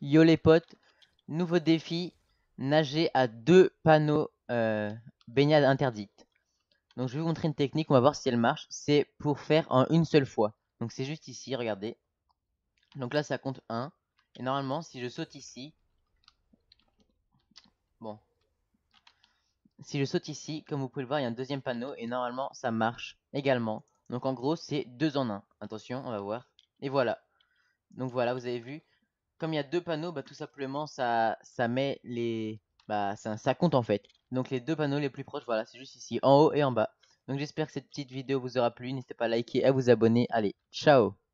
Yo les potes, nouveau défi, nager à deux panneaux euh, baignade interdite. Donc je vais vous montrer une technique, on va voir si elle marche. C'est pour faire en une seule fois. Donc c'est juste ici, regardez. Donc là ça compte 1. Et normalement si je saute ici... Bon. Si je saute ici, comme vous pouvez le voir, il y a un deuxième panneau et normalement ça marche également. Donc en gros c'est deux en un. Attention, on va voir. Et voilà. Donc voilà, vous avez vu, comme il y a deux panneaux, bah, tout simplement, ça, ça met les... Bah, ça, compte en fait. Donc les deux panneaux les plus proches, voilà, c'est juste ici, en haut et en bas. Donc j'espère que cette petite vidéo vous aura plu. N'hésitez pas à liker, et à vous abonner. Allez, ciao